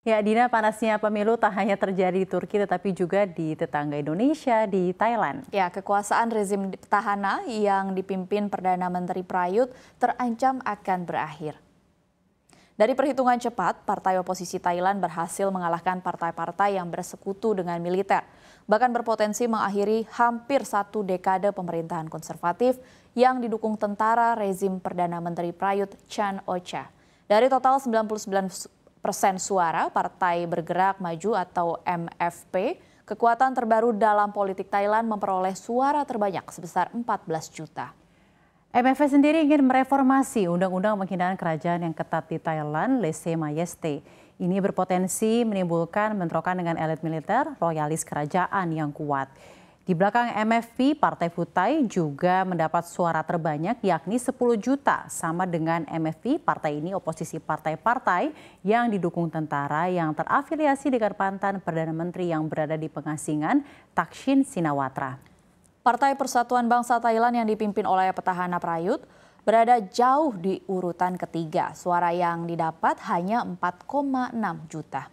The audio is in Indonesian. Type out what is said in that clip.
Ya, Dina, panasnya pemilu tak hanya terjadi di Turki tetapi juga di tetangga Indonesia, di Thailand. Ya, kekuasaan rezim petahana yang dipimpin Perdana Menteri Prayut terancam akan berakhir. Dari perhitungan cepat, partai oposisi Thailand berhasil mengalahkan partai-partai yang bersekutu dengan militer, bahkan berpotensi mengakhiri hampir satu dekade pemerintahan konservatif yang didukung tentara rezim Perdana Menteri Prayut Chan Ocha. Dari total 99 persen suara Partai Bergerak Maju atau MFP, kekuatan terbaru dalam politik Thailand memperoleh suara terbanyak sebesar 14 juta. MFP sendiri ingin mereformasi undang-undang penghinaan kerajaan yang ketat di Thailand, Lese Majeste. Ini berpotensi menimbulkan bentrokan dengan elit militer, loyalis kerajaan yang kuat. Di belakang MFP, Partai Futai juga mendapat suara terbanyak yakni 10 juta. Sama dengan MFP, partai ini oposisi partai-partai yang didukung tentara yang terafiliasi dengan mantan Perdana Menteri yang berada di pengasingan, Takshin Sinawatra. Partai Persatuan Bangsa Thailand yang dipimpin oleh petahana Prayut berada jauh di urutan ketiga. Suara yang didapat hanya 4,6 juta.